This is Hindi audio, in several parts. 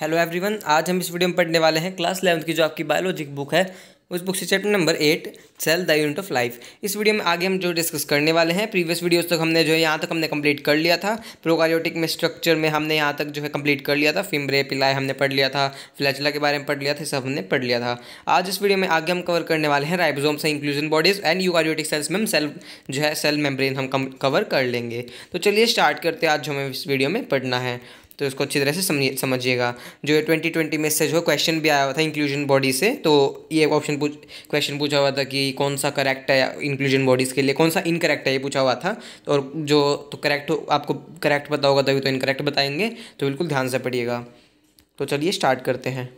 हेलो एवरीवन आज हम इस वीडियो में पढ़ने वाले हैं क्लास इलेवंथ की जो आपकी बायोलॉजिक बुक है उस बुक से chapter number eight cell the unit of life इस वीडियो में आगे हम जो डिस्कस करने वाले हैं प्रीवियस वीडियोस तक हमने जो है यहाँ तक हमने कंप्लीट कर लिया था प्रोकारियोटिक में स्ट्रक्चर में हमने यहाँ तक जो है कंप्लीट कर लिया था फिम्बरे पिलाए हमने पढ़ लिया था फ्लैचला के बारे में पढ़ लिया था सब हमने पढ़ लिया था आज इस वीडियो में आगे हम कवर करने वाले हैं राइबोजोम से inclusion bodies and eukaryotic cells में हम सेल जो है सेल मेम्ब्रेन हम कवर कर लेंगे तो चलिए स्टार्ट करते हैं आज जो हमें इस वीडियो में पढ़ना है तो इसको अच्छी तरह से समझिएगा जो ट्वेंटी ट्वेंटी में से जो क्वेश्चन भी आया हुआ था इंक्लूजन बॉडी से तो ये ऑप्शन पूछ क्वेश्चन पूछा हुआ था कि कौन सा करेक्ट है इंक्लूजन बॉडीज़ के लिए कौन सा इनकरेक्ट है ये पूछा हुआ था और जो तो करेक्ट आपको करेक्ट पता होगा तभी तो इनकरेक्ट बताएंगे तो बिल्कुल ध्यान से पढ़िएगा तो चलिए स्टार्ट करते हैं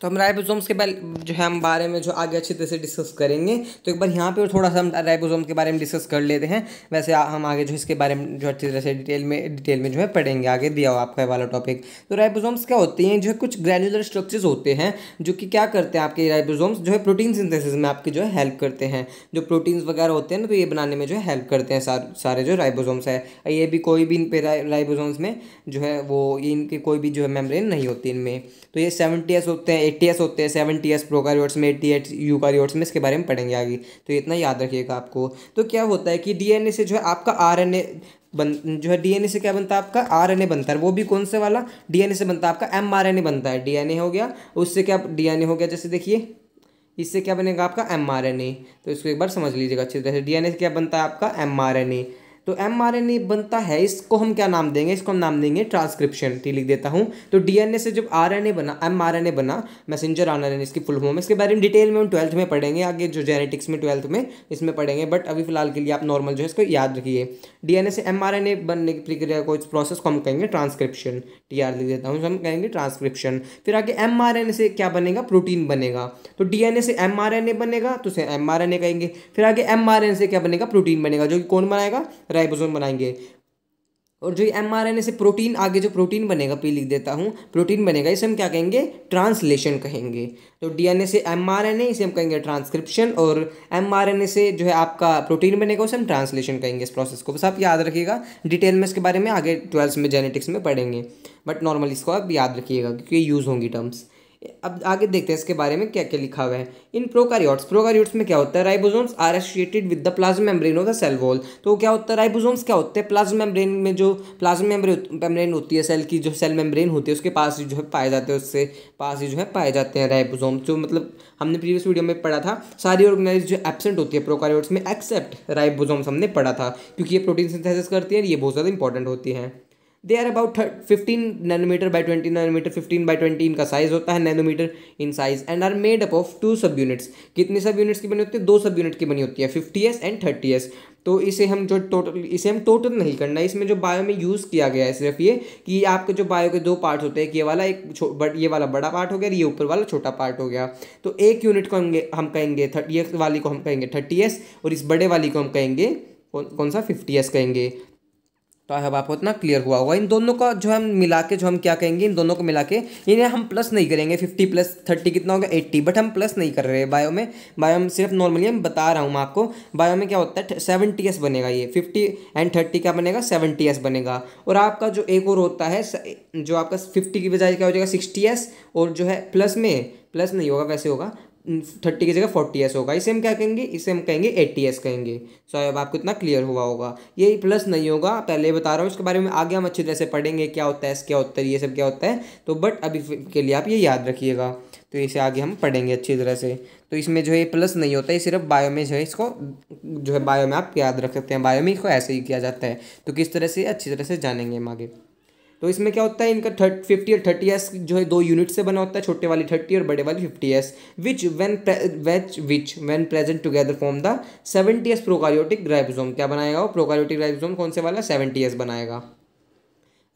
तो हम राइबोसोम्स के बारे जो है हम बारे में जो आगे अच्छी तरह से डिस्कस करेंगे तो एक बार यहाँ पर थोड़ा सा हम राइबोसोम के बारे में डिस्कस कर लेते हैं वैसे हम आगे जो इसके बारे में जो अच्छी तरह से डिटेल में डिटेल में जो है पढ़ेंगे आगे दिया हुआ आपका वाला टॉपिक तो राइबोसोम्स क्या होती हैं जो है कुछ ग्रेनुलर स्ट्रक्चर्स होते हैं जो कि क्या करते हैं आपके राइबोसोम्स जो है प्रोटीन सिंथेसिस में आपकी जो है हेल्प करते हैं जो प्रोटीन्स वगैरह होते हैं ना तो ये बनाने में जो है हेल्प करते हैं सारे जो राइबोसोम्स है ये भी कोई भी इन पे राइबोसोम्स में जो है वो इनके कोई भी जो है मेम्ब्रेन नहीं होती इनमें तो ये सेवेंटी होते हैं एट्टी होते हैं सेवन टी एस प्रोकारियोट्स में एट्टी एट यूकारियोट्स में इसके बारे में पढ़ेंगे आगे तो इतना याद रखिएगा आपको तो क्या होता है कि डीएनए से जो है आपका आरएनए बन जो है डीएनए से क्या बनता है आपका आरएनए बनता है वो भी कौन से वाला डीएनए से बनता है आपका एमआरएनए बनता है डीएनए हो गया उससे क्या डीएनए हो गया जैसे देखिए इससे क्या बनेगा आपका एमआरएनए तो इसको एक बार समझ लीजिएगा अच्छी तरह से डीएनए से क्या बनता है आपका एमआरएनए तो एम आर एन ए बनता है इसको हम क्या नाम देंगे इसको हम नाम देंगे ट्रांसक्रिप्शन ठीक लिख देता हूँ तो डी एन ए से जब आर एन ए बना एम आर एन ए बना मैसेंजर आर एन ए इसकी फुल फॉर्म इसके बारे में डिटेल में हम ट्वेल्थ में पढ़ेंगे आगे जो जेनेटिक्स में ट्वेल्थ में इसमें पढ़ेंगे बट अभी फिलहाल के लिए आप नॉर्मल जो है इसको याद रखिए डी एन ए से एम आर एन ए बनने की प्रक्रिया को इस प्रोसेस को हम कहेंगे ट्रांसक्रिप्शन टी आर लिख देता हूँ हम कहेंगे ट्रांसक्रिप्शन फिर आगे एम आर एन ए से क्या बनेगा प्रोटीन बनेगा तो डी एन ए से एम आर एन ए बनेगा तो उसे एम आर एन ए कहेंगे फिर आगे एम आर एन ए से क्या बनेगा प्रोटीन बनेगा जो कि कौन बनाएगा राइबोसोम बनाएंगे और जो एम आर से प्रोटीन आगे जो प्रोटीन बनेगा पी लिख देता हूँ प्रोटीन बनेगा इसे हम क्या कहेंगे ट्रांसलेशन कहेंगे तो डीएनए से एम आर इसे हम कहेंगे ट्रांसक्रिप्शन और एम आर से जो है आपका प्रोटीन बनेगा उसे हम ट्रांसलेशन कहेंगे इस प्रोसेस को बस आप याद रखिएगा डिटेल में इसके बारे में आगे ट्वेल्थ में जेनेटिक्स में पढ़ेंगे बट नॉर्मली इसको आप याद रखिएगा क्योंकि यूज़ होंगी टर्म्स अब आगे देखते हैं इसके बारे में क्या क्या लिखा हुआ है इन प्रोकारियोट्स प्रोकारियोट्स में क्या होता है ribosomes are associated with the plasma membrane of the cell wall तो क्या होता है राइबोसोम्स क्या होते हैं प्लाज्मा मेम्ब्रेन में जो प्लाज्मा मेम्ब्रेन होती है सेल की जो सेल मेम्ब्रेन होती है उसके पास ही जो है पाए जाते हैं उससे पास ही जो है पाए जाते हैं राइबोसोम जो मतलब हमने प्रीवियस वीडियो में पढ़ा था सारी ऑर्गेनाइज जो एबसेंट होती है प्रोकारियोट्स में एक्सेप्ट राइबोसोम्स हमने पढ़ा था क्योंकि ये प्रोटीन सिंथेसिस करती है ये बहुत ज़्यादा इंपॉर्टेंट होती है they are about fifteen nanometer by twenty nanometer fifteen by twenty इनका साइज होता है nanometer in size and are made up of two subunits कितनी सब यूनिट्स की बनी होती है दो सब यूनिट की बनी होती है fifty S and thirty S तो इसे हम जो टोटल इसे हम टोटल नहीं करना इसमें जो बायो में यूज़ किया गया है सिर्फ ये कि आपके जो बायो के दो पार्ट होते हैं कि ये वाला एक ये वाला बड़ा पार्ट हो गया ये ऊपर वाला छोटा पार्ट हो गया तो एक यूनिट को हम हम कहेंगे ये वाली को हम कहेंगे थर्टी एस और इस बड़े वाली को हम कहेंगे कौन कौन सा फिफ्टी एस कहेंगे तो आई होप आपको इतना क्लियर हुआ होगा इन दोनों का जो हम मिला के जो हम क्या कहेंगे इन दोनों को मिला के इन्हें हम प्लस नहीं करेंगे फिफ्टी प्लस थर्टी कितना होगा एट्टी बट हम प्लस नहीं कर रहे बायो में बायो में सिर्फ नॉर्मली हम बता रहा हूँ मैं आपको बायो में क्या होता है सेवेंटी एस बनेगा ये फिफ्टी एंड थर्टी क्या बनेगा सेवेंटी एस बनेगा और आपका जो एक और होता है जो आपका फिफ्टी की बजाय क्या हो जाएगा सिक्सटी एस और जो है प्लस में प्लस नहीं होगा वैसे होगा थर्टी की जगह फोर्टी एस होगा इसे हम क्या कहेंगे इसे हम कहेंगे एट्टी एस कहेंगे सो अब आपको इतना क्लियर हुआ होगा ये प्लस नहीं होगा पहले बता रहा हूँ इसके बारे में आगे हम अच्छी तरह से पढ़ेंगे क्या होता है एस क्या होता है ये सब क्या होता है तो बट अभी के लिए आप ये याद रखिएगा तो इसे आगे हम पढ़ेंगे अच्छी तरह से तो इसमें जो है प्लस नहीं होता है सिर्फ बायो में जो है इसको जो है बायो में आप याद रख सकते हैं बायो में इसको ऐसे ही किया जाता है तो किस तरह से अच्छी तरह से जानेंगे हम आगे तो इसमें क्या होता है इनका थर्ट फिफ्टी और थर्टी एस जो है दो यूनिट से बना होता है छोटे वाली थर्टी और बड़े वाली fifty S which when which which when present together form the seventy S prokaryotic ribosome क्या बनाएगा वो प्रोकारियोटिक राइबोसोम कौन से वाला सेवेंटी एस बनाएगा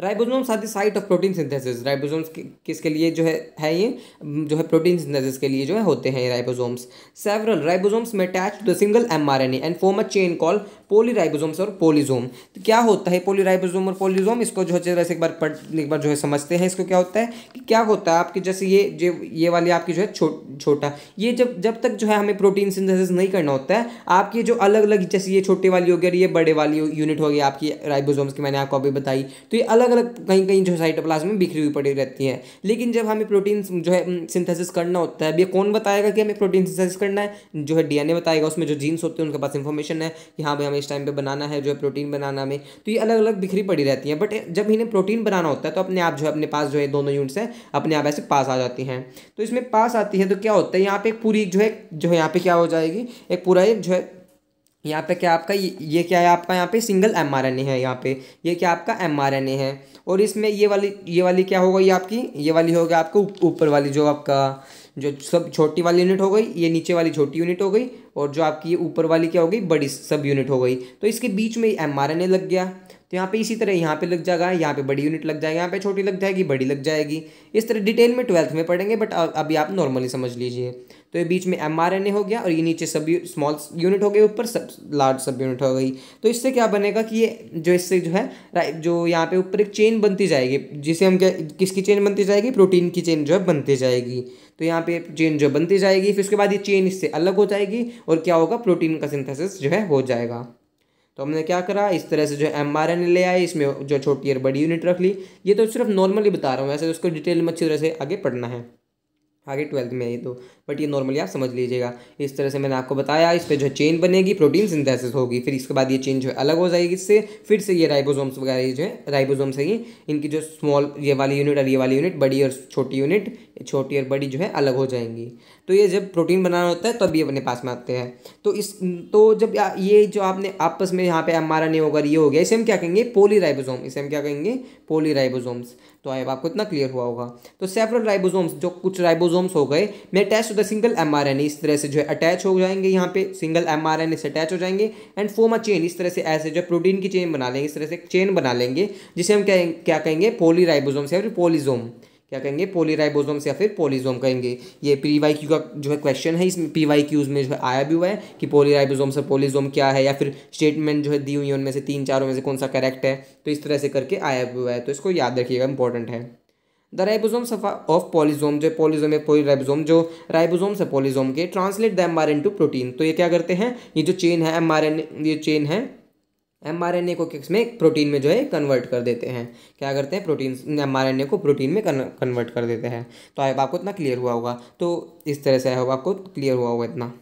राइबोसोम साथ ही site of protein synthesis ribosomes किसके लिए जो है है ये जो है प्रोटीन सिंथेसिस के लिए जो है होते हैं ये राइबोसोम्स सेवरल राइबोसोम्स में attach to the single mRNA and form a chain call polyribosome और पोलिजोम तो क्या होता है पोलीराइबोसोम और पोलिजोम इसको जो है जैसे एक बार पढ़ एक बार जो है समझते हैं इसको क्या होता है कि क्या होता है आपके जैसे ये जो ये वाली आपकी जो है छो, छोटा ये जब जब तक जो है हमें प्रोटीन सिंथेसिस नहीं करना होता है आपकी जो अलग अलग जैसे ये छोटे वाली हो गई ये बड़े वाली यूनिट हो गई आपकी राइबोजोम्स की मैंने आपको अभी बताई तो ये अलग अलग कहीं कहीं जो साइटोप्लाज्म में बिखरी हुई पड़ी रहती है लेकिन जब हमें प्रोटीन जो है सिंथेसिस करना होता है अब ये कौन बताएगा कि हमें प्रोटीन सिंथेसिस करना है जो है डीएनए बताएगा उसमें जो जीन्स होते हैं उनके पास इन्फॉर्मेशन है कि हाँ भाई हमें इस टाइम पे बनाना है जो है प्रोटीन बनाना में तो ये अलग अलग बिखरी पड़ी रहती हैं बट जब इन्हें प्रोटीन बनाना होता है तो अपने आप जो है अपने पास जो है दोनों यूनिट्स हैं अपने आप ऐसे पास आ जाती हैं तो इसमें पास आती है तो क्या होता है यहाँ पर एक पूरी जो है जो है यहाँ पर क्या हो जाएगी एक पूरा जो है यहाँ पे क्या आपका ये, ये क्या है आपका यहाँ पे single M R N A है यहाँ पे ये क्या आपका एम आर एन ए है और इसमें ये वाली ये वाली क्या होगा ये आपकी ये वाली होगा आपको ऊपर वाली जो आपका जो सब छोटी वाली यूनिट हो गई ये नीचे वाली छोटी यूनिट हो गई और जो आपकी ये ऊपर वाली क्या हो गई बड़ी सब यूनिट हो गई तो इसके बीच में एम आर एन ए लग गया तो यहाँ पे इसी तरह यहाँ पे लग जाएगा यहाँ पे बड़ी यूनिट लग जाएगी यहाँ पे छोटी लग जाएगी बड़ी लग जाएगी इस तरह डिटेल में ट्वेल्थ में पढ़ेंगे बट अभी आप नॉर्मली समझ लीजिए तो ये बीच में एम आर एन ए हो गया और ये नीचे सब स्मॉल यूनिट हो गई ऊपर सब लार्ज सब यूनिट हो गई तो इससे क्या बनेगा कि ये जो इससे जो है जो यहाँ पे ऊपर एक चेन बनती जाएगी जिसे हम क्या किसकी चेन बनती जाएगी प्रोटीन की चेन जो है बनती जाएगी तो यहाँ पे चेन जो बनती जाएगी फिर उसके बाद ये चेन इससे अलग हो जाएगी और क्या होगा प्रोटीन का सिंथेसिस जो है हो जाएगा तो हमने क्या करा इस तरह से जो एम आर एन ए ले आए इसमें जो छोटी और बड़ी यूनिट रख ली ये तो सिर्फ नॉर्मली बता रहा हूँ वैसे उसको डिटेल में अच्छी तरह से आगे पढ़ना है आगे ट्वेल्थ में तो। ये तो बट ये नॉर्मली आप समझ लीजिएगा इस तरह से मैंने आपको बताया इस पर जो चेन बनेगी प्रोटीन सिंथेसिस होगी फिर इसके बाद ये चेन जो है अलग हो जाएगी इससे फिर से ये राइबोसोम्स वगैरह जो है राइबोसोम्स है ये इनकी जो स्मॉल ये वाली यूनिट और ये वाली यूनिट बड़ी और छोटी यूनिट छोटी और बड़ी जो है अलग हो जाएंगी तो ये जब प्रोटीन बनाना होता है तब ये अपने पास में आते हैं तो इस तो जब ये जो आपने आपस में यहाँ पे एम आर एन ए होगा ये हो गया इसे हम क्या कहेंगे पोली राइबोसोम इसे हम क्या कहेंगे पोली राइबोसोम्स तो आई आपको इतना क्लियर हुआ होगा तो सेवरल राइबोसोम्स जो कुछ राइबोसोम्स हो गए मैं attach to the single M R N इस तरह से जो है अटैच हो जाएंगे यहाँ पे सिंगल एम आर एन से अटैच हो जाएंगे एंड फोमा चेन इस तरह से ऐसे जो प्रोटीन की चेन बना लेंगे इस तरह से चेन बना लेंगे जिसे हम क्या क्या कहेंगे पोली या फिर पोलिजोम क्या कहेंगे पोलीराइबोसोम्स या फिर पोलीजोम कहेंगे ये पी वाई क्यू का जो है क्वेश्चन है इसमें पी वाई क्यूज में जो है आया भी हुआ है कि पोलीराइबोसोम्स और पोलीजोम क्या है या फिर स्टेटमेंट जो है दी हुई है उनमें से तीन चारों में से कौन सा करेक्ट है तो इस तरह से करके आया भी हुआ है तो इसको याद रखिएगा इंपॉर्टेंट है द राइबोसोम्स ऑफ पॉलीजोम जो पॉलीजोम या पोलीराइबोसोम जो राइबोसोम से पॉलीजोम के translate the M R N to protein तो ये क्या करते हैं ये जो चेन है एम आर एन ये चेन है एम आर एन ए को किस में प्रोटीन में जो है कन्वर्ट कर देते हैं क्या करते हैं protein M R N A को प्रोटीन में कन्वर्ट कर देते हैं तो अब आपको इतना क्लियर हुआ होगा तो इस तरह से आई आपको क्लियर हुआ होगा इतना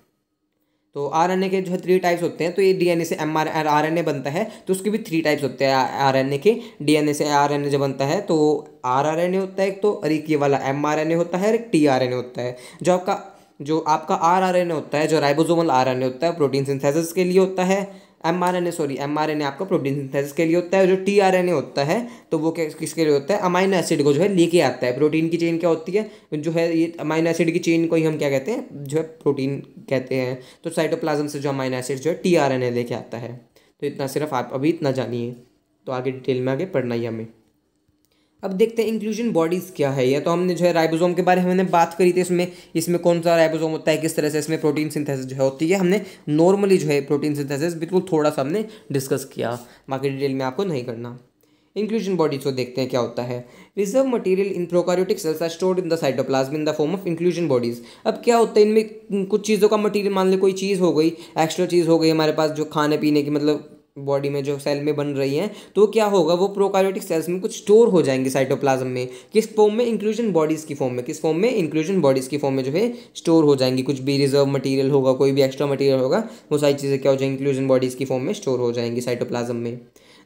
तो आर एन ए के जो है थ्री टाइप्स होते हैं तो ये डी एन ए से M R R N A बनता है तो उसके भी थ्री टाइप्स होते हैं आर एन ए के डी एन ए से आर एन ए जो बनता है तो आर आर एन ए होता है एक तो और ये वाला एम आर एन ए होता है और एक टी आर एन ए होता है जो आपका जो आपका आर आर एन ए होता है जो राइबोसोमल आर एन ए होता है प्रोटीन सिंथेसिस के लिए होता है M R N A sorry M R N A आपका प्रोटीन सिंथेसिस के लिए होता है जो टी आर एन ए होता है तो वो किसके लिए होता है अमाइनो एसिड को जो है लेके आता है प्रोटीन की चेन क्या होती है जो है ये अमाइनो एसिड की चेन को ही हम क्या कहते हैं जो है प्रोटीन कहते हैं तो साइटोप्लाज्म से जो अमाइनो एसिड जो है टी आर एन ए लेके आता है तो इतना सिर्फ आप अभी इतना जानिए तो आगे डिटेल में आगे पढ़ना ही हमें अब देखते हैं इंक्लूजन बॉडीज़ क्या है या तो हमने जो है राइबोसोम के बारे में हमने बात करी थी इसमें इसमें कौन सा राइबोसोम होता है किस तरह से इसमें प्रोटीन सिंथेसिस जो है होती है हमने नॉर्मली जो है प्रोटीन सिंथेसिस बिल्कुल थोड़ा सा हमने डिस्कस किया बाकी डिटेल में आपको नहीं करना इंक्लूजन बॉडीज को देखते हैं क्या होता है reserve material in prokaryotic cells are stored in the cytoplasm in the form of inclusion bodies अब क्या होता है इनमें कुछ चीज़ों का मटेरियल मान लें कोई चीज़ हो गई एक्स्ट्रा चीज़ हो गई हमारे पास जो खाने पीने की मतलब बॉडी में जो सेल में बन रही हैं तो क्या होगा वो प्रोकारियोटिक सेल्स में कुछ स्टोर हो जाएंगे साइटोप्लाज्म में किस फॉर्म में इंक्लूजन बॉडीज़ की फॉर्म में किस फॉर्म में इंक्लूजन बॉडीज़ की फॉर्म में जो है स्टोर हो जाएंगी कुछ भी रिजर्व मटेरियल होगा कोई भी एक्स्ट्रा मटेरियल होगा वो सारी चीज़ें क्या हो जाएंगी इंक्लूजन बॉडीज़ की फॉर्म में स्टोर हो जाएंगी साइटोप्लाज्म में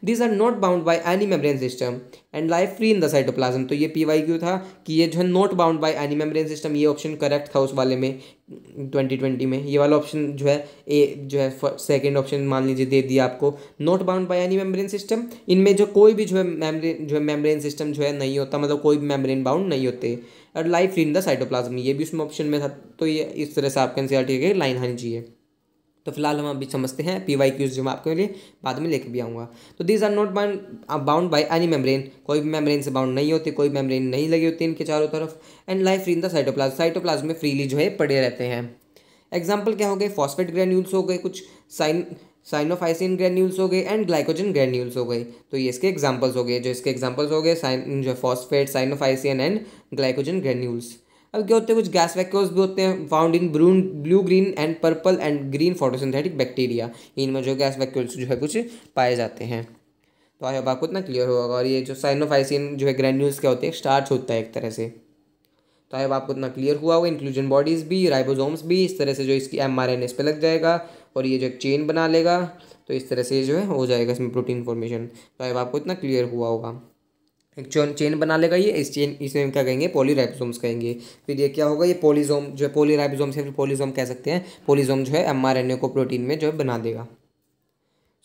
these are not bound by any membrane system and life free in the cytoplasm तो ये पी वाई क्यू था कि ये जो है not bound by any membrane system ये ऑप्शन करेक्ट था उस वाले में ट्वेंटी ट्वेंटी में ये वाला ऑप्शन जो है ए जो है सेकेंड ऑप्शन मान लीजिए दे दिया आपको not bound by any membrane system इनमें जो कोई भी जो है मेम्ब्रेन जो है मेम्ब्रेन सिस्टम जो है नहीं होता मतलब कोई भी मेम्ब्रेन बाउंड नहीं होते और life free in the cytoplasm ये भी उसमें ऑप्शन में था तो ये इस तरह से आपके NCERT line आनी चाहिए तो फिलहाल हम अभी समझते हैं पी वाई क्यूज जो मैं आपके लिए बाद में लेके भी आऊँगा तो these are not bound bound by any membrane कोई भी मेम्ब्रेन से बाउंड नहीं होती कोई मेम्ब्रेन नहीं लगी होती इनके चारों तरफ and life free in the cytoplasm cytoplasm में फ्रीली जो है पड़े रहते हैं एग्जाम्पल क्या हो गए फॉस्फेट ग्रेन्यूल्स हो गए कुछ साइन साइनोफाइसिन ग्रेन्यूल्स हो गए एंड ग्लाइकोजन ग्रेन्यूल्स हो गए तो ये इसके एग्जाम्पल्स हो गए जो इसके एग्जाम्पल्स हो गए साइन जो phosphate cyanophycin and glycogen granules अब क्या होते हैं कुछ गैस वैक्यूल्स भी होते हैं found in brown blue green and purple and green photosynthetic bacteria इनमें जो गैस वैक्यूल्स जो है कुछ पाए जाते हैं तो आई होप आपको इतना क्लियर होगा और ये जो साइनोफाइसिन जो है ग्रैन्यूल्स क्या होते हैं स्टार्च होता है एक तरह से तो आई होप आपको इतना क्लियर हुआ होगा इंक्लूजन बॉडीज़ भी राइबोजोम्स भी इस तरह से जो इसकी एम आर एन एस पे लग जाएगा और ये जो एक चेन बना लेगा तो इस तरह से जो है हो जाएगा इसमें प्रोटीन फॉर्मेशन तो आई होप आपको इतना क्लियर हुआ होगा एक चेन चेन बना लेगा ये इस चेन इसे हम क्या कहेंगे पोलीराइबोसोम्स कहेंगे फिर ये क्या होगा ये पोलीजोम जो है पोलीराइबोसोम्स या फिर पोलीजोम कह सकते हैं पोलीजोम जो है एम आर एन ए को प्रोटीन में जो है बना देगा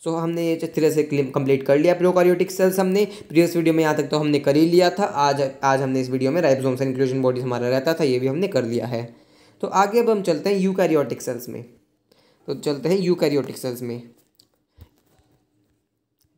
सो so, हमने ये तरह से कंप्लीट कर लिया प्रोकारियोटिक सेल्स हमने प्रीवियस वीडियो में यहाँ तक तो हमने कर ही लिया था आज आज हमने इस वीडियो में राइबोसोम्स एंड बॉडीज हमारा रहता था ये भी हमने कर लिया है तो आगे अब हम चलते हैं यूकैरियोटिक सेल्स में तो चलते हैं यूकैरियोटिक सेल्स में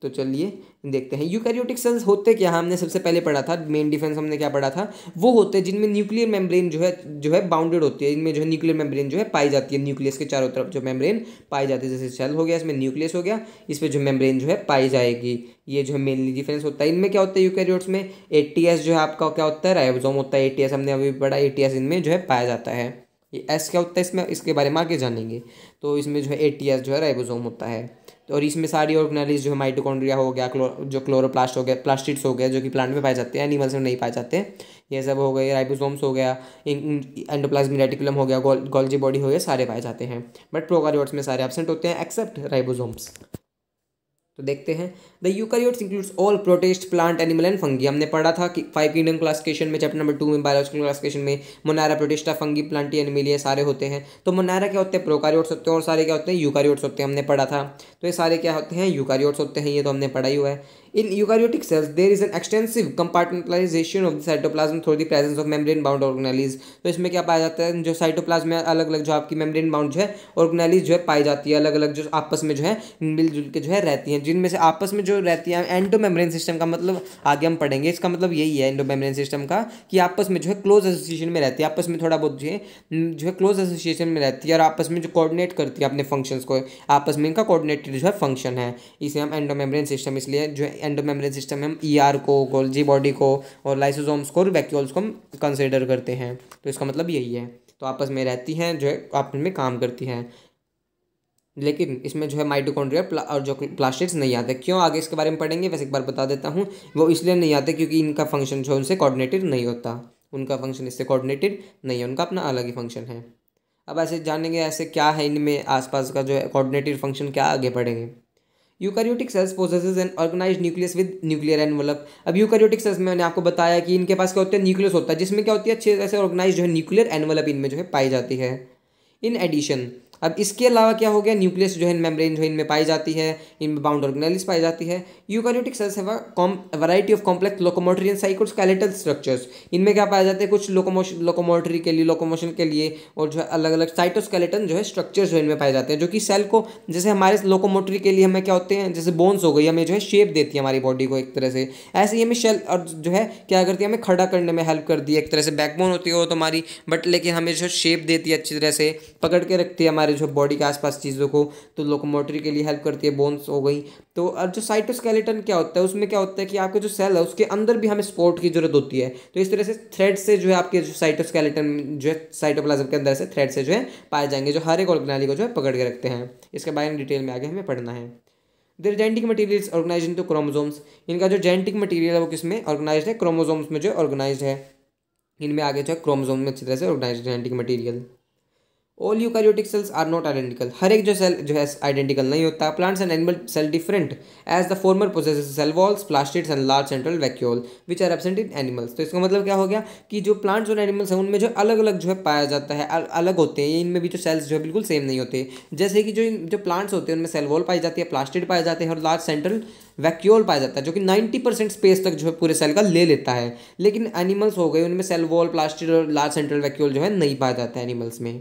तो चलिए देखते हैं यूकैरियोटिक सेल्स होते क्या हमने सबसे पहले पढ़ा था मेन डिफेंस हमने क्या पढ़ा था वो होते हैं जिनमें न्यूक्लियर मेम्ब्रेन जो है जो है बाउंडेड होती है इनमें जो है न्यूक्लियर मेम्ब्रेन जो है पाई जाती है न्यूक्लियस के चारों तरफ जो मेम्ब्रेन पाई जाती है जैसे सेल हो गया इसमें न्यूक्लियस हो गया इस पर जो मेम्ब्रेन जो है पाई जाएगी ये जो है मेनली डिफेंस होता है इनमें क्या होता है यूकैरियोट्स में ए जो है आपका क्या होता है राइबोसोम होता है ए हमने अभी पढ़ा एटीएस इनमें जो है पाया जाता है ये एस क्या होता है इसमें इसके बारे में आगे जानेंगे तो इसमें जो है ए जो है राइबोसोम होता है तो और इसमें सारी ऑर्गेनाइज जो है माइटोकॉन्ड्रिया हो गया क्लो जो क्लोरोप्लास्ट हो गया प्लास्टिक्स हो गया जो कि प्लांट में पाए जाते हैं एनिमल्स में नहीं पाए जाते ये सब हो गए राइबोसोम्स हो गया एंडोप्लाज्मिक रेटिकुलम हो गया गोल्जी बॉडी हो गया सारे पाए जाते हैं बट प्रोकारियोट्स में सारे एबसेंट होते हैं एक्सेप्ट राइबोसोम्स तो देखते हैं the eukaryotes includes all protists plant animal and fungi हमने पढ़ा था कि फाइव किंगडम क्लासिफिकेशन में चैप्टर नंबर टू में बायोलॉजिकल क्लासिफिकेशन में Monera Protista fungi Plantae animal ये सारे होते हैं तो मोनारा क्या होते हैं प्रोकारियोट्स होते हैं और सारे क्या होते हैं यूकारियोट्स होते हैं हमने पढ़ा था तो ये सारे क्या होते हैं यूकारियोट्स होते हैं ये तो हमने पढ़ा ही हुआ है In eukaryotic cells, there is an extensive compartmentalization of the cytoplasm through the presence of membrane bound organelles. तो इसमें क्या पाया जाता है जो साइटोप्लाज्म में अलग अलग जो आपकी मेम्ब्रेन बाउंड जो है ऑर्गेनाइलीज जो है पाई जाती है अलग अलग जो आपस में जो है मिलजुल के जो है रहती हैं जिनमें से आपस में जो रहती है एंडो मेम्ब्रेन सिस्टम का मतलब आगे हम पढ़ेंगे इसका मतलब यही है एंडो मेम्ब्रेन सिस्टम का कि आपस में जो है क्लोज एसोसिएशन में रहती है आपस में थोड़ा बहुत जो है जो है क्लोज एसोसिएशन में रहती है और आपस में जो कोऑर्डिनेट करती है अपने फंक्शंस को आपस में इनका कोऑर्डिनेटेड जो है फंक्शन है इसे हम एंडो मेम्ब्रेन सिस्टम इसलिए जो है एंडो सिस्टम में हम ई e ER को गोल्जी बॉडी को और लाइसोजोम्स को और वैक्यूल्स को हम कंसिडर करते हैं तो इसका मतलब यही है तो आपस में रहती हैं जो है आपस में काम करती हैं लेकिन इसमें जो है माइटोकॉन्ड्रिया प्ला, और जो प्लास्टिड्स नहीं आते क्यों आगे इसके बारे में पढ़ेंगे वैसे एक बार बता देता हूँ वो इसलिए नहीं आते क्योंकि इनका फंक्शन जो है उनसे कोऑर्डिनेटेड नहीं होता उनका फंक्शन इससे कोऑर्डिनेटेड नहीं है उनका अपना अलग ही फंक्शन है अब ऐसे जानेंगे ऐसे क्या है इनमें आसपास का जो है कोऑर्डिनेटेड फंक्शन क्या आगे पढ़ेंगे eukaryotic cells possesses an organize nucleus with nuclear envelope अब यूकारियोटिक सेल्स में मैंने आपको बताया कि इनके पास क्या होता है न्यूक्लियस होता है जिसमें क्या होती है अच्छे ऐसे ऑर्गेनाइज जो है न्यूक्लियर एनवलप इनमें जो है पाई जाती है इन एडिशन अब इसके अलावा क्या हो गया न्यूक्लियस जो है मेम्ब्रेन जो है इनमें पाई जाती है इनमें बाउंड ऑर्गेनाइलिस पाई जाती है यूकैरियोटिक सेल्स है a variety of complex locomotory skeletal structures इनमें क्या पाए जाते हैं कुछ लोकोमोशन लोकोमोटरी के लिए लोकोमोशन के लिए और जो है अलग अलग साइटोस्केलेटन जो है स्ट्रक्चर्स जो इनमें पाए जाते हैं जो कि सेल को जैसे हमारे लोकोमोटरी के लिए हमें क्या होते हैं जैसे बोन्स हो गई हमें जो है शेप देती है हमारी बॉडी को एक तरह से ऐसे ही हमें शेल और जो है क्या करती है हमें खड़ा करने में हेल्प करती है एक तरह से बैकबोन होती है वो तो हमारी बट लेकिन हमें जो शेप देती है अच्छी तरह से पकड़ के रखती है हमारे हमारे जो बॉडी के आसपास चीज़ों को तो लोकोमोटरी के लिए हेल्प करती है बोन्स हो गई तो अब जो साइटोस्केलेटन क्या होता है उसमें क्या होता है कि आपका जो सेल है उसके अंदर भी हमें स्पोर्ट की जरूरत होती है तो इस तरह से थ्रेड से जो है आपके जो साइटोस्केलेटन जो है साइटोप्लाज्म के अंदर से थ्रेड से जो है पाए जाएंगे जो हर एक ऑर्गेनाली को जो है पकड़ के रखते हैं इसके बारे में डिटेल में आगे हमें पढ़ना है there genetic materials organize into chromosomes इनका जो जेंटिक मटीरियल है वो किसमें ऑर्गेनाइज है क्रोमोजोम्स में जो ऑर्गेनाइज है इनमें आगे जो है क्रोमोजोम में अच्छी तरह से organize genetic material all eukaryotic cells are not identical हर एक जो सेल जो है आइडेंटिकल नहीं होता plants and animal cell different as the former possess cell walls plastids and large central vacuole which are absent in animals तो इसका मतलब क्या हो गया कि जो प्लांट्स और एनिमल्स हैं उनमें जो अलग अलग जो है पाया जाता है अलग होते हैं इनमें भी जो सेल्स जो है बिल्कुल सेम नहीं होते जैसे कि जो जो प्लांट्स होते हैं उनमें सेल वॉल पाई जाती है प्लास्टिड पाए जाते हैं और लार्ज सेंट्रल वैक्यूल पाया जाता है जो कि नाइन्टी परसेंट स्पेस तक जो है पूरे सेल का ले लेता है लेकिन एनिमल्स हो गए उनमें सेल वॉल प्लास्टिड और लार्ज सेंट्रल वैक्यूल जो है नहीं पाया जाता है एनिमल्स में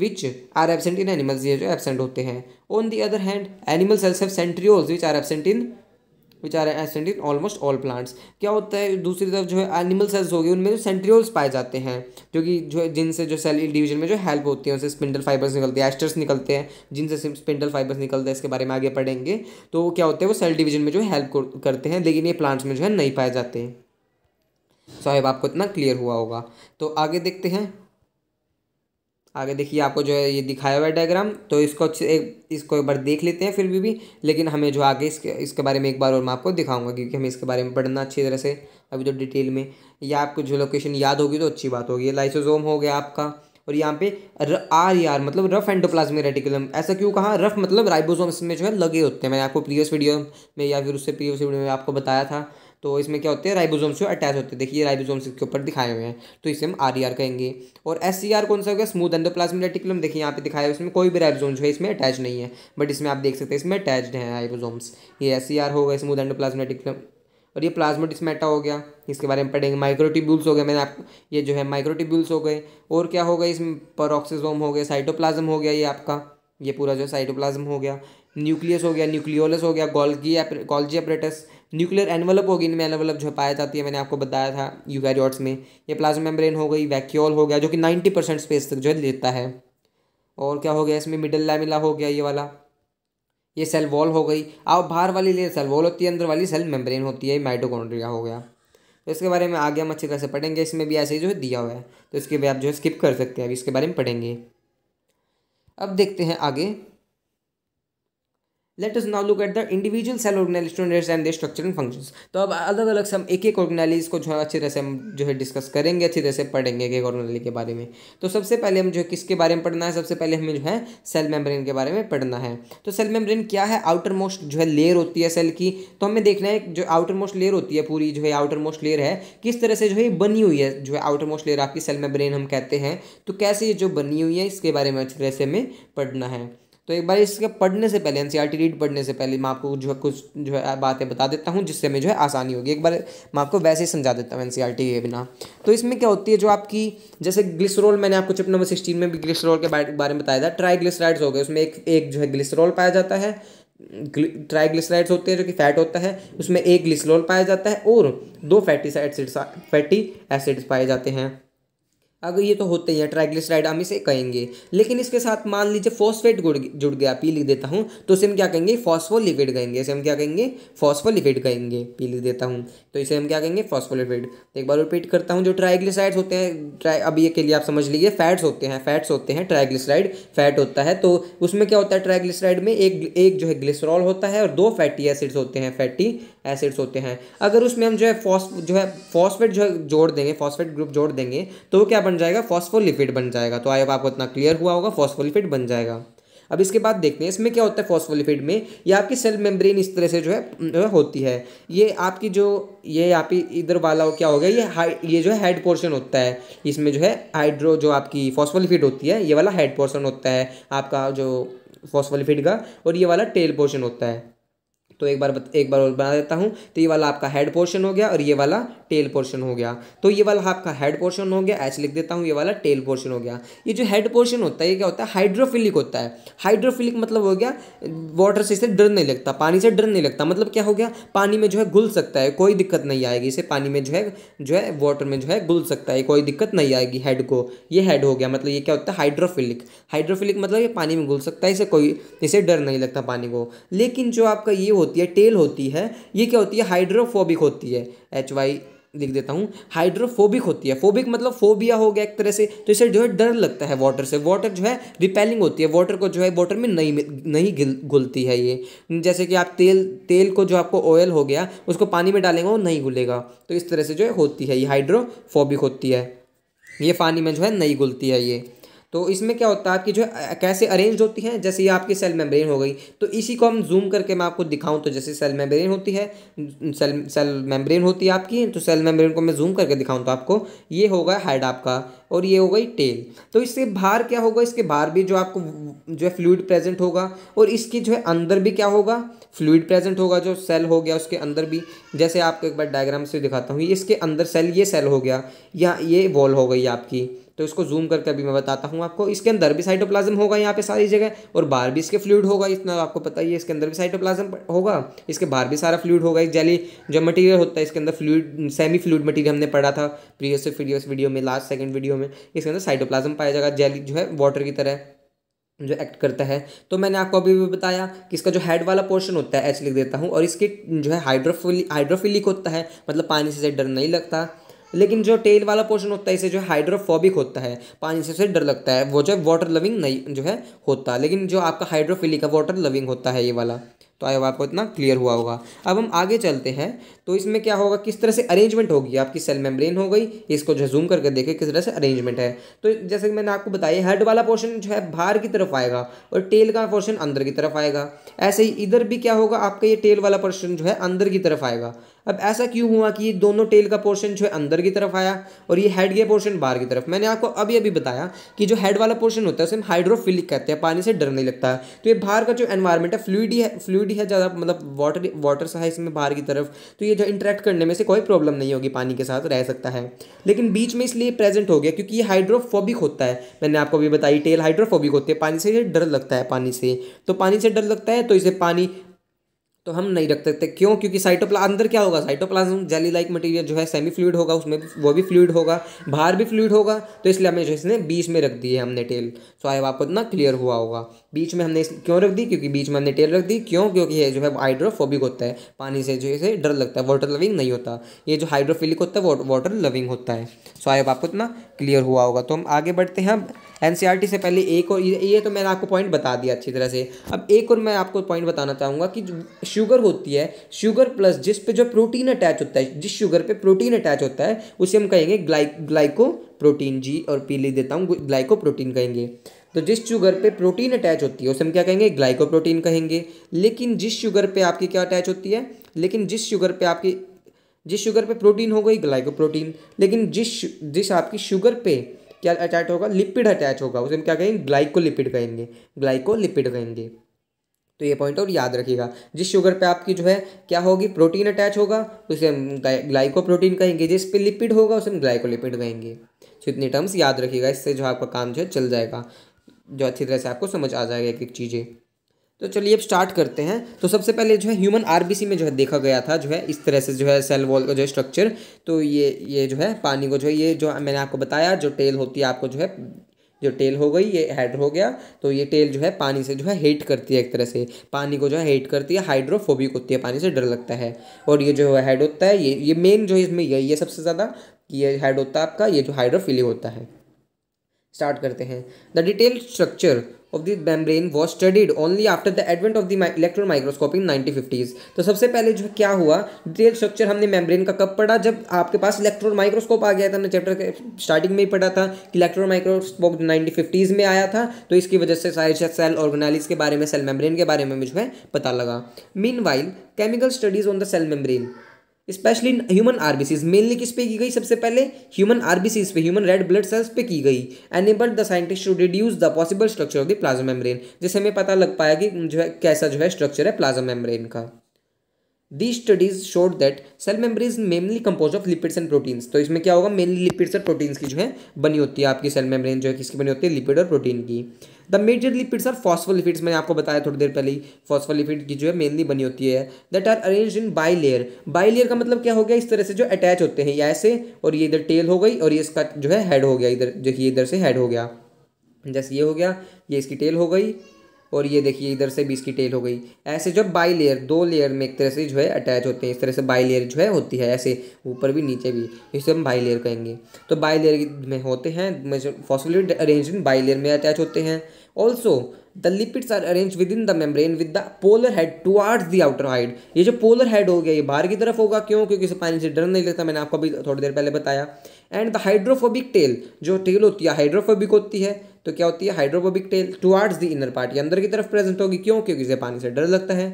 which are absent in animals ये जो एबसेंट होते हैं on the other hand animal cells have centrioles which are absent in which are absent in almost all plants क्या होता है दूसरी तरफ जो है एनिमल सेल्स हो गए उनमें जो सेंट्रियोल्स पाए जाते हैं जो कि जो है जिनसे जो सेल डिवीजन में जो हेल्प होती है उनसे स्पिंडल फाइबर्स निकलते हैं एस्टर्स निकलते हैं जिनसे स्पिंडल फाइबर्स निकलते हैं इसके बारे में आगे पढ़ेंगे तो क्या होते हैं वो सेल डिवीजन में जो हेल्प करते हैं लेकिन ये प्लांट्स में जो है नहीं पाए जाते हैं साहेब आपको इतना क्लियर हुआ होगा तो आगे देखते हैं आगे देखिए आपको जो है ये दिखाया हुआ है डायग्राम तो इसको एक इसको एक बार देख लेते हैं फिर भी भी लेकिन हमें जो आगे इसके इसके बारे में एक बार और मैं आपको दिखाऊंगा क्योंकि हमें इसके बारे में पढ़ना अच्छी तरह से अभी तो डिटेल में या आपको जो लोकेशन याद होगी तो अच्छी बात होगी लाइसोजोम हो गया आपका और यहाँ पे आर यार मतलब रफ एंडोप्लाज्मिक रेटिकुलम ऐसा क्यों कहा रफ मतलब राइबोसोम इसमें जो है लगे होते हैं मैंने आपको प्रीवियस वीडियो में या फिर उससे प्रीवियस वीडियो में आपको बताया था तो इसमें क्या होते हैं राइबोसोम्स जो अटैच होते हैं देखिए राइबोसोम्स के ऊपर दिखाए हुए हैं तो इसे हम आर e कहेंगे और एस e कौन सा हो गया स्मूथ एंडोप्लाज्मिक रेटिकुलम देखिए यहाँ पे दिखाया है इसमें कोई भी राइबोसोम जो है इसमें अटैच नहीं है बट इसमें आप देख सकते हैं इसमें अटैच्ड हैं राइबोसोम्स ये एस e हो गए स्मूथ एंडोप्लाज्मिक रेटिकुलम और ये प्लाज्मोडिस्मेटा हो गया इसके बारे में पढ़ेंगे माइक्रोटिब्यूल्स हो गए मैंने आप ये जो है माइक्रोटिब्यूल्स हो गए और क्या हो गए इसमें परोक्सिजोम हो गया साइटोप्लाज्म हो गया ये आपका ये पूरा जो साइटोप्लाज्म हो गया न्यूक्लियस हो गया न्यूक्लियोलस हो गया Golgi Golgi apparatus nuclear envelope होगी इनमें एनवलप जो पाया जाती है मैंने आपको बताया था यूकैरियोट्स में ये प्लाज्मा मेम्ब्रेन हो गई वैक्यूल हो गया जो कि नाइन्टी परसेंट स्पेस तक जो है लेता है और क्या हो गया इसमें मिडल लैमिला हो गया ये वाला ये सेल वॉल हो गई अब बाहर वाली ले सेल वॉल होती है अंदर वाली सेल मेम्ब्रेन होती है माइटोकॉन्ड्रिया हो गया तो इसके बारे में आगे हम अच्छी तरह से पढ़ेंगे इसमें भी ऐसे ही जो है दिया हुआ है तो इसके भी आप जो है स्किप कर सकते हैं अभी इसके बारे में पढ़ेंगे अब देखते हैं आगे let us now look at the individual cell organize to understand structure and functions तो अब अलग अलग से हम एक एक ऑर्गेनाइज को जो है अच्छी तरह से हम जो है डिस्कस करेंगे अच्छी तरह से पढ़ेंगे एक एक ऑर्गेनाइज के बारे में तो सबसे पहले हम जो है किसके बारे में पढ़ना है सबसे पहले हमें जो है सेल मेम्ब्रेन के बारे में पढ़ना है तो सेल मेम्ब्रेन क्या है आउटर मोस्ट जो है लेयर होती है सेल की तो हमें देखना है जो आउटर मोस्ट लेयर होती है पूरी जो है आउटर मोस्ट लेयर है किस तरह से जो है बनी हुई है जो है आउटर मोस्ट लेयर आपकी सेल मेम्ब्रेन हम कहते हैं तो कैसे ये जो बनी हुई है इसके बारे में अच्छी तरह से हमें पढ़ना है तो एक बार इसके पढ़ने से पहले एन e रीड पढ़ने से पहले मैं आपको जो है कुछ जो है बातें बता देता हूँ जिससे हमें जो है आसानी होगी एक बार मैं आपको वैसे ही समझा देता हूँ एन e के बिना तो इसमें क्या होती है जो आपकी जैसे ग्लिसरोल मैंने आपको चिप नंबर सिक्सटीन में भी ग्लिसरोल के बारे में बताया था ट्राइग्लिसराइड्स हो गए उसमें एक एक जो है ग्लिसरोल पाया जाता है ट्राइग्लिसराइड्स होते हैं जो कि फैट होता है उसमें एक ग्लिसरोल पाया जाता है और दो फैटी एसिड्स फैटी एसिड्स पाए जाते हैं अगर ये तो होते ही है ट्राइग्लिसराइड हम इसे कहेंगे लेकिन इसके साथ मान लीजिए फॉस्फेट गुड़ जुड़ गया पी लिख देता हूँ तो इसे हम क्या कहेंगे फॉस्फोलिपिड कहेंगे इसे हम क्या कहेंगे फॉस्फोलिपिड कहेंगे पी लिख देता हूँ तो इसे हम क्या कहेंगे फॉस्फोलिपिड तो एक बार रिपीट करता हूँ जो ट्राइग्लिसराइड्स होते हैं ट्राइ अब ये के लिए आप समझ लीजिए फैट्स होते हैं फैट्स होते हैं ट्राइग्लिसराइड फैट होता है तो उसमें क्या होता है ट्राइग्लिसराइड में एक एक जो है ग्लिसरॉल होता है और दो फैटी एसिड्स होते हैं फैटी एसिड्स होते हैं अगर उसमें हम जो है फॉस जो है फॉस्फेट जो है जोड़ देंगे फॉस्फेट ग्रुप जोड़ देंगे तो वो क्या बन जाएगा फॉस्फोलिपिड बन जाएगा तो आई अब आपको इतना क्लियर हुआ होगा फॉस्फोलिपिड बन जाएगा अब इसके बाद देखते हैं इसमें क्या होता है फॉस्फोलिपिड में ये आपकी सेल मेम्ब्रेन इस तरह से जो है होती है ये आपकी जो ये आपकी इधर वाला क्या हो गया ये ये जो है हेड पोर्शन होता है इसमें जो है हाइड्रो जो आपकी फॉस्फोलिपिड होती है ये वाला हेड पोर्शन होता है आपका जो फॉस्फोलिपिड का और ये वाला टेल पोर्शन होता है तो एक बार एक बार और बना देता हूँ तो ये वाला आपका हेड पोर्शन हो गया और ये वाला टेल पोर्शन हो गया तो ये वाला आपका हेड पोर्शन हो गया एच लिख देता हूँ ये वाला टेल पोर्शन हो गया ये जो हेड पोर्शन होता है ये क्या होता है हाइड्रोफिलिक होता है हाइड्रोफिलिक मतलब हो गया वाटर से इसे डर नहीं लगता पानी से डर नहीं लगता मतलब क्या हो गया पानी में जो है घुल सकता है कोई दिक्कत नहीं आएगी इसे पानी में जो है जो है वाटर में जो है घुल सकता है कोई दिक्कत नहीं आएगी हेड को ये हेड हो गया मतलब ये क्या होता है हाइड्रोफिलिक हाइड्रोफिलिक मतलब ये पानी में घुल सकता है इसे कोई इसे डर नहीं लगता पानी को लेकिन जो आपका ये होती है टेल होती है ये क्या होती है हाइड्रोफोबिक होती है एच वाई लिख देता हूँ हाइड्रोफोबिक होती है फोबिक मतलब फोबिया हो गया एक तरह से तो इसे जो है डर लगता है वाटर से वाटर जो है रिपेलिंग होती है वाटर को जो है वाटर में नहीं नहीं घुलती है ये जैसे कि आप तेल तेल को जो आपको ऑयल हो गया उसको पानी में डालेंगे वो नहीं घुलेगा तो इस तरह से जो है होती है ये हाइड्रोफोबिक होती है ये पानी में जो है नहीं घुलती है ये तो इसमें क्या होता है आपकी जो है कैसे अरेंज होती है जैसे ये आपकी सेल मेम्ब्रेन हो गई तो इसी को हम जूम करके मैं आपको दिखाऊं तो जैसे सेल मेम्ब्रेन होती है सेल सेल मेम्ब्रेन होती है आपकी तो सेल मेम्ब्रेन को मैं जूम करके दिखाऊं तो आपको ये होगा हेड आपका और ये हो गई टेल तो इसके बाहर क्या होगा इसके बाहर भी जो आपको जो है फ्लूड प्रेजेंट होगा और इसके जो है अंदर भी क्या होगा फ्लूड प्रेजेंट होगा जो सेल हो गया उसके अंदर भी जैसे आपको एक बार डायग्राम से दिखाता हूँ इसके अंदर सेल ये सेल हो गया या ये वॉल हो गई आपकी तो इसको जूम करके अभी मैं बताता हूँ आपको इसके अंदर भी साइटोप्लाज्म होगा यहाँ पे सारी जगह और बाहर भी इसके फ्लूड होगा इतना आपको पता ही है इसके अंदर भी साइटोप्लाज्म होगा इसके बाहर भी सारा फ्लूड होगा एक जैली जो मटेरियल होता है इसके अंदर फ्लूड सेमी फ्लूड मटेरियल हमने पढ़ा था प्रीवियस प्रीवियस वीडियो में लास्ट सेकेंड वीडियो में में इसके अंदर साइटोप्लाज्म पाया जाएगा जेली जो है वाटर की तरह जो एक्ट करता है तो मैंने आपको अभी भी बताया कि इसका जो हेड वाला पोर्शन होता है एच लिख देता हूँ और इसके जो है हाइड्रोफिली हाइड्रोफिलिक होता है मतलब पानी से इसे डर नहीं लगता लेकिन जो टेल वाला पोर्शन होता है इसे जो हाइड्रोफोबिक होता है पानी से उसे डर लगता है वो जो है वाटर लविंग नहीं जो है होता लेकिन जो आपका हाइड्रोफिलिक है वाटर लविंग होता है ये वाला तो आई आपको इतना क्लियर हुआ होगा अब हम आगे चलते हैं तो इसमें क्या होगा किस तरह से अरेंजमेंट होगी आपकी सेल मेम्ब्रेन हो गई इसको जो जूम करके देखें किस तरह से अरेंजमेंट है तो जैसे कि मैंने आपको बताया हेड वाला पोर्शन जो है बाहर की तरफ आएगा और टेल का पोर्शन अंदर की तरफ आएगा ऐसे ही इधर भी क्या होगा आपका ये टेल वाला पोर्शन जो है अंदर की तरफ आएगा अब ऐसा क्यों हुआ कि ये दोनों टेल का पोर्शन जो है अंदर की तरफ आया और ये हेड के पोर्शन बाहर की तरफ मैंने आपको अभी अभी बताया कि जो हेड वाला पोर्शन होता है उसे हम हाइड्रोफिलिक कहते हैं पानी से डर नहीं लगता है तो ये बाहर का जो एनवायरमेंट है फ्लूड ही है फ्लूड ही है ज़्यादा मतलब वाटर वाटर सा है इसमें बाहर की तरफ तो ये जो इंटरेक्ट करने में से कोई प्रॉब्लम नहीं होगी पानी के साथ रह सकता है लेकिन बीच में इसलिए प्रेजेंट हो गया क्योंकि ये हाइड्रोफोबिक होता है मैंने आपको अभी बताई टेल हाइड्रोफोबिक होती है पानी से डर लगता है पानी से तो पानी से डर लगता है तो इसे पानी तो हम नहीं रख सकते क्यों क्योंकि साइटोप्ला अंदर क्या होगा साइटोप्लाज्म जेली लाइक मटेरियल जो है सेमी फ्लूड होगा उसमें वो भी फ्लूड होगा बाहर भी फ्लूड होगा तो इसलिए हमें जो इसने बीच में रख दी है हमने टेल सो आई आपको इतना क्लियर हुआ होगा बीच में हमने क्यों रख दी क्योंकि बीच में हमने टेल रख दी क्यों क्योंकि ये जो है हाइड्रोफोबिक होता है पानी से जो इसे डर लगता है वाटर लविंग नहीं होता ये जो हाइड्रोफिलिक होता है वाटर लविंग होता है सो आई होप आपको इतना क्लियर हुआ होगा तो हम आगे बढ़ते हैं एन e से पहले एक और ये तो मैंने आपको पॉइंट बता दिया अच्छी तरह से अब एक और मैं आपको पॉइंट बताना चाहूँगा कि शुगर होती है शुगर प्लस जिस पे जो प्रोटीन अटैच होता है जिस शुगर पे प्रोटीन अटैच होता है उसे हम कहेंगे ग्लाइ ग्लाइको प्रोटीन जी और पी लिख देता हूँ ग्लाइको प्रोटीन कहेंगे तो जिस शुगर पे प्रोटीन अटैच होती है उसे हम क्या कहेंगे ग्लाइकोप्रोटीन कहेंगे लेकिन जिस शुगर पे आपकी क्या अटैच होती है लेकिन जिस शुगर पे आपकी जिस शुगर पे प्रोटीन हो गई ग्लाइकोप्रोटीन लेकिन जिस जिस आपकी शुगर पे क्या अटैच होगा लिपिड अटैच होगा उसे हम क्या कहेंगे ग्लाइकोलिपिड कहेंगे ग्लाइकोलिपिड कहेंगे तो ये पॉइंट और याद रखिएगा जिस शुगर पे आपकी जो है क्या होगी प्रोटीन अटैच होगा उसे हम ग्लाइको प्रोटीन कहेंगे जिस पे लिपिड होगा उसे हम ग्लाइकोलिपिड कहेंगे तो इतनी टर्म्स याद रखिएगा इससे जो आपका काम जो है चल जाएगा जो अच्छी तरह से आपको समझ आ जाएगा एक एक चीज़ें तो चलिए अब स्टार्ट करते हैं तो सबसे पहले जो है ह्यूमन आरबीसी में जो है देखा गया था जो है इस तरह से जो है सेल वॉल का जो है स्ट्रक्चर तो ये ये जो है पानी को जो है ये जो मैंने आपको बताया जो टेल होती है आपको जो है जो टेल हो गई ये हेड हो गया तो ये टेल जो है पानी से जो है हेट करती है एक तरह से पानी को जो है हेट करती है हाइड्रोफोबिक होती है पानी से डर लगता है और ये जो है हेड होता है ये ये मेन जो है इसमें यही है सबसे ज़्यादा कि ये हेड होता है आपका ये जो हाइड्रोफिली होता है स्टार्ट करते हैं the detail structure of the membrane was studied only after the advent of the electron microscope in nineteen fifties तो सबसे पहले जो क्या हुआ डिटेल स्ट्रक्चर हमने मेम्ब्रेन का कब पढ़ा जब आपके पास इलेक्ट्रॉन माइक्रोस्कोप आ गया था हमने चैप्टर के स्टार्टिंग में ही पढ़ा था कि इलेक्ट्रॉन माइक्रोस्कोप नाइनटीन फिफ्टीज़ में आया था तो इसकी वजह से सारे सेल ऑर्गेनालिस के बारे में सेल मेम्ब्रेन के बारे में मुझे पता लगा meanwhile chemical studies on the cell membrane specially human RBCs mainly किस पे की गई सबसे पहले ह्यूमन आरबीसीज पे ह्यूमन रेड ब्लड सेल्स पे की गई enable the scientist to reduce the possible structure of the plasma membrane जिससे हमें पता लग पाया कि जो है कैसा जो है स्ट्रक्चर है प्लाज्मा मेम्ब्रेन का the studies showed that cell membrane mainly compose of lipids and proteins तो इसमें क्या होगा मेनली लिपिड्स और प्रोटीन्स की जो है बनी होती है आपकी सेल मेम्ब्रेन जो है किसकी बनी होती है लिपिड और प्रोटीन की the major lipids are phospholipids मैंने आपको बताया थोड़ी देर पहले ही फॉस्फोलिपिड की जो है मेनली बनी होती है that are arrange in bilayer bilayer का मतलब क्या हो गया इस तरह से जो अटैच होते हैं या ऐसे और ये इधर टेल हो गई और ये इसका जो है हेड हो गया इधर देखिए इधर से हेड हो गया जैसे ये हो गया ये इसकी टेल हो गई और ये देखिए इधर से भी इसकी टेल हो गई ऐसे जो बाई लेयर दो लेयर में एक तरह से जो है अटैच होते हैं इस तरह से बाई लेयर जो है होती है ऐसे ऊपर भी नीचे भी इसे हम बाई लेयर कहेंगे तो बाई लेयर में होते हैं फॉसिलिटी अरेंजमेंट बाई लेयर में अटैच होते हैं also the lipids are arrange within the membrane with the polar head towards the outer hide ये जो पोलर हेड हो गया ये बाहर की तरफ होगा क्यों क्योंकि इसे पानी से डर नहीं लगता मैंने आपको अभी थोड़ी देर पहले बताया एंड द हाइड्रोफोबिक टेल जो टेल होती है हाइड्रोफोबिक होती है तो क्या होती है hydrophobic tail towards the inner part ये अंदर की तरफ प्रेजेंट होगी क्यों क्योंकि इसे पानी से डर लगता है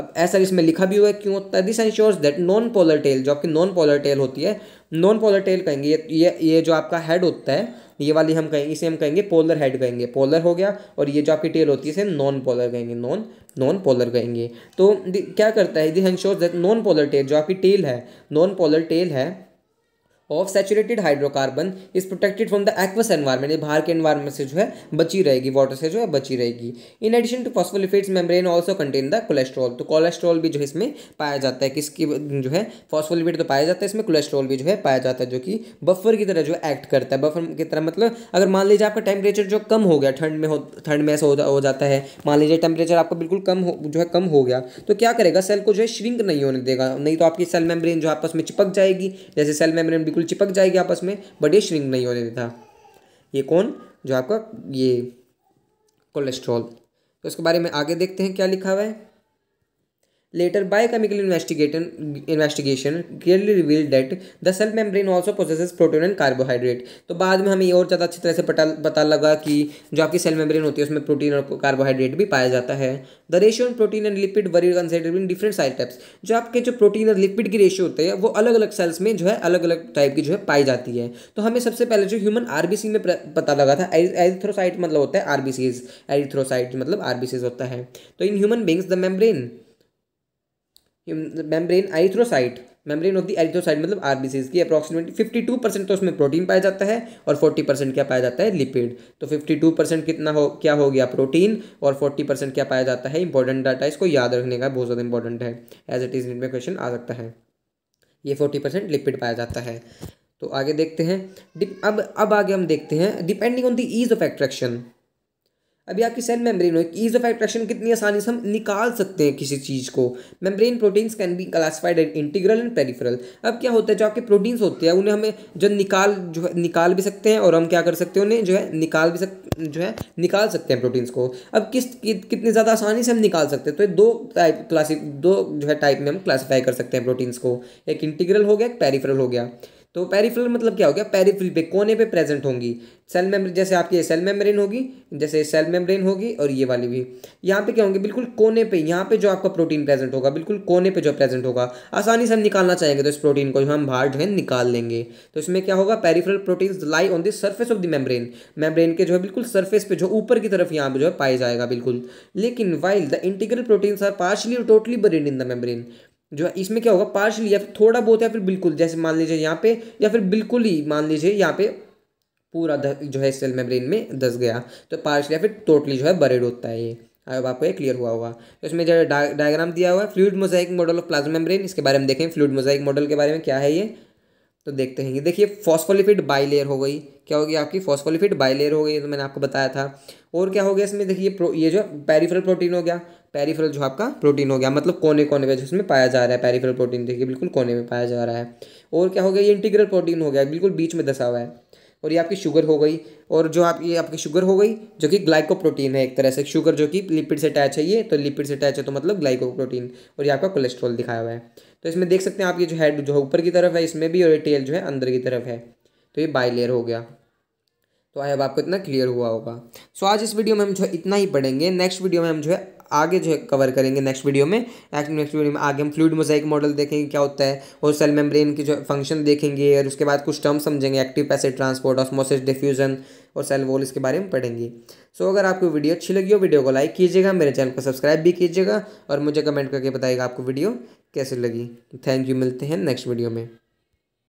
अब ऐसा इसमें लिखा भी हुआ है क्यों होता है this ensures that non polar tail जो आपकी नॉन पोलर टेल होती है नॉन पोलर टेल कहेंगे ये ये ये जो आपका हेड होता है ये वाली हम कहेंगे इसे हम कहेंगे पोलर हेड कहेंगे पोलर हो गया और ये जो आपकी टेल होती है इसे नॉन पोलर कहेंगे नॉन नॉन पोलर कहेंगे तो क्या करता है this ensures that non polar tail जो आपकी टेल है नॉन पोलर टेल है of saturated hydrocarbon is protected from the aqueous environment बाहर के एनवायरमेंट से जो है बची रहेगी वाटर से जो है बची रहेगी in addition to phospholipids membrane also contain the cholesterol तो कोलेस्ट्रॉल भी जो है इसमें पाया जाता है किसकी जो है फॉस्फोलिफेट तो पाया जाता है इसमें कोलेस्ट्रॉल भी जो है पाया जाता है जो कि बफर की तरह जो एक्ट करता है बफर की तरह मतलब अगर मान लीजिए आपका टेम्परेचर जो कम हो गया ठंड में हो ठंड में ऐसा हो, जा, हो जाता है मान लीजिए टेम्परेचर आपका बिल्कुल कम हो जो है कम हो गया तो क्या करेगा सेल को जो है श्रिंक नहीं होने देगा नहीं तो आपकी सेल मेम्ब्रेन जो आपस में चिपक जाएगी जैसे सेल मेम्ब्रेन बिल्कुल बिल्कुल चिपक जाएगी आपस में बट ये श्रिंक नहीं होने देता ये कौन जो आपका ये कोलेस्ट्रॉल तो इसके बारे में आगे देखते हैं क्या लिखा हुआ है Later, biochemical investigation, investigation clearly revealed that the cell membrane also possesses protein and carbohydrate. तो बाद में हमें ये और ज़्यादा अच्छी तरह से पता पता लगा कि जो आपकी सेल मेम्ब्रेन होती है उसमें प्रोटीन और कार्बोहाइड्रेट भी पाया जाता है the ratio on protein and lipid vary consider in different side types जो आपके जो प्रोटीन और लिपिड की रेशियो होते हैं वो अलग अलग सेल्स में जो है अलग अलग टाइप की जो है पाई जाती है तो हमें सबसे पहले जो ह्यूमन आरबीसी में पता लगा था एरिथ्रोसाइट मतलब होता है आरबीसीज एरिथ्रोसाइट मतलब आरबीसीज होता है तो in human beings the membrane membrane erythrocyte membrane of the erythrocyte मतलब आरबीसीज की अप्रॉक्सीमेटली फिफ्टी टू परसेंट तो उसमें प्रोटीन पाया जाता है और फोर्टी परसेंट क्या पाया जाता है लिपिड तो फिफ्टी टू परसेंट कितना हो क्या हो गया प्रोटीन और फोर्टी परसेंट क्या पाया जाता है इंपॉर्टेंट डाटा इसको याद रखने का बहुत ज़्यादा इंपॉर्टेंट है एज इट इज़ में क्वेश्चन आ सकता है ये फोर्टी परसेंट लिपिड पाया जाता है तो आगे देखते हैं अब अब आगे हम देखते हैं depending on the ease of attraction अभी आपकी सेल मेम्ब्रेन हो ईज ऑफ एट्रैक्शन कितनी आसानी से हम निकाल सकते हैं किसी चीज़ को membrane proteins can be classified as integral and peripheral अब क्या होता है जो आपके प्रोटीन्स होते हैं उन्हें हमें जो निकाल जो है निकाल भी सकते हैं और हम क्या कर सकते हैं उन्हें जो है निकाल भी सक जो है निकाल सकते हैं प्रोटीन्स को अब किस कि, कितनी ज़्यादा आसानी से हम निकाल सकते हैं तो दो टाइप क्लासिक दो जो है टाइप में हम क्लासीफाई कर सकते हैं प्रोटीन्स को एक इंटीग्रल हो गया एक पेरीफरल हो गया तो पेरीफ्रल मतलब क्या हो गया पेरीफ्रल पे कोने पे प्रेजेंट होंगी सेल मेम्ब्रेन जैसे आपकी ये सेल मेम्ब्रेन होगी जैसे सेल मेम्ब्रेन होगी और ये वाली भी यहाँ पे क्या होंगे बिल्कुल कोने पे यहाँ पे जो आपका प्रोटीन प्रेजेंट होगा बिल्कुल कोने पे जो प्रेजेंट होगा आसानी से हम निकालना चाहेंगे तो इस प्रोटीन को हम बाहर जो है निकाल लेंगे तो इसमें क्या होगा peripheral protein lie on the surface of the membrane membrane के जो है बिल्कुल सर्फेस पे जो ऊपर की तरफ यहाँ पे जो है पाया जाएगा बिल्कुल लेकिन while the integral proteins are partially और totally buried in the membrane जो है इसमें क्या होगा पार्शली या फिर थोड़ा बहुत या फिर बिल्कुल जैसे मान लीजिए यहाँ पे या फिर बिल्कुल ही मान लीजिए यहाँ पे पूरा जो है सेल मेम्ब्रेन में दस गया तो पार्शली या फिर टोटली जो है बरेड होता है ये अब आपको ये क्लियर हुआ होगा तो इसमें जो डायग्राम दिया हुआ है fluid mosaic model of plasma membrane इसके बारे में देखें फ्लूड मोजाइक मॉडल के बारे में क्या है ये तो देखते हैं ये देखिए फॉस्फोलिफिड बाइलेयर हो गई क्या होगी आपकी फॉस्फोलिफिड लेयर हो गई तो मैंने आपको बताया था और क्या हो गया इसमें देखिए ये जो पेरीफ्रल प्रोटीन हो गया पेरीफ्रल जो आपका प्रोटीन हो गया मतलब कोने कोने में जो इसमें पाया जा रहा है पेरीफ्रल प्रोटीन देखिए बिल्कुल कोने में पाया जा रहा है और क्या हो गया ये इंटीग्रल प्रोटीन हो गया बिल्कुल बीच में दसा हुआ है और ये आपकी शुगर हो गई और जो आप ये आपकी शुगर हो गई जो कि ग्लाइको प्रोटीन है एक तरह से शुगर जो कि लिपिड से अटैच है ये तो लिपिड से अटैच है तो मतलब ग्लाइको प्रोटीन और ये आपका कोलेस्ट्रॉल दिखाया हुआ है तो इसमें देख सकते हैं आपकी जो हेड जो है ऊपर की तरफ है इसमें भी और ये टेल जो है अंदर की तरफ है तो ये बाई लेयर हो गया तो आई अब आपको इतना क्लियर हुआ होगा सो आज इस वीडियो में हम जो है इतना ही पढ़ेंगे नेक्स्ट वीडियो में हम जो है आगे जो है कवर करेंगे नेक्स्ट वीडियो में नेक्स्ट नेक्स्ट वीडियो में आगे हम फ्लूड मोजाइक मॉडल देखेंगे क्या होता है और सेल मेम्ब्रेन की जो फंक्शन देखेंगे और उसके बाद कुछ टर्म समझेंगे active passive transport osmosis diffusion और सेल वॉल इसके बारे में पढ़ेंगे सो अगर आपको वीडियो अच्छी लगी हो वीडियो को लाइक कीजिएगा मेरे चैनल को सब्सक्राइब भी कीजिएगा और मुझे कमेंट करके बताइएगा आपको वीडियो कैसे लगी थैंक तो यू मिलते हैं नेक्स्ट वीडियो में